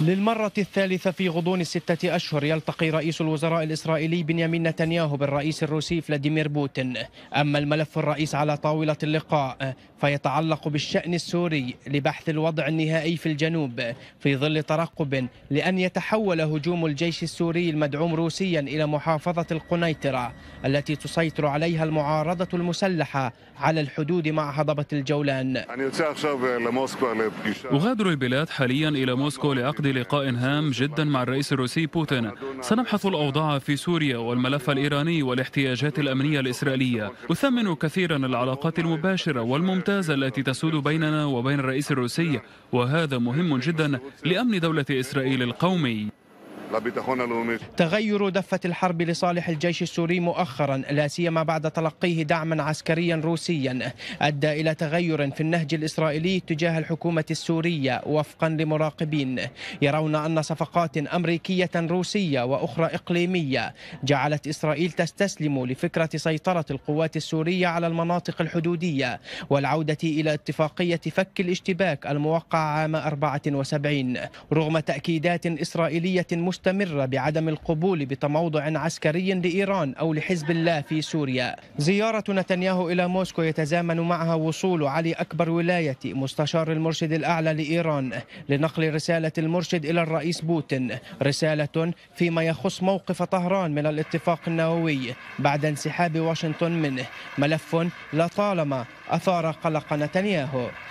للمرة الثالثة في غضون ستة أشهر يلتقي رئيس الوزراء الإسرائيلي بنيامين نتنياهو بالرئيس الروسي فلاديمير بوتين أما الملف الرئيس على طاولة اللقاء فيتعلق بالشأن السوري لبحث الوضع النهائي في الجنوب في ظل ترقب لأن يتحول هجوم الجيش السوري المدعوم روسيا إلى محافظة القنيطرة التي تسيطر عليها المعارضة المسلحة على الحدود مع هضبة الجولان أغادر البلاد حاليا إلى موسكو لأقدم عقد لقاء هام جدا مع الرئيس الروسي بوتين سنبحث الأوضاع في سوريا والملف الإيراني والاحتياجات الأمنية الإسرائيلية أثمن كثيرا العلاقات المباشرة والممتازة التي تسود بيننا وبين الرئيس الروسي وهذا مهم جدا لأمن دولة إسرائيل القومي تغير دفة الحرب لصالح الجيش السوري مؤخرا لا سيما بعد تلقيه دعما عسكريا روسيا أدى إلى تغير في النهج الإسرائيلي تجاه الحكومة السورية وفقا لمراقبين يرون أن صفقات أمريكية روسية وأخرى إقليمية جعلت إسرائيل تستسلم لفكرة سيطرة القوات السورية على المناطق الحدودية والعودة إلى اتفاقية فك الاشتباك الموقع عام 74 رغم تأكيدات إسرائيلية مستمرة مستمرة بعدم القبول بتموضع عسكري لإيران أو لحزب الله في سوريا زيارة نتنياهو إلى موسكو يتزامن معها وصول علي أكبر ولاية مستشار المرشد الأعلى لإيران لنقل رسالة المرشد إلى الرئيس بوتين رسالة فيما يخص موقف طهران من الاتفاق النووي بعد انسحاب واشنطن منه ملف لطالما أثار قلق نتنياهو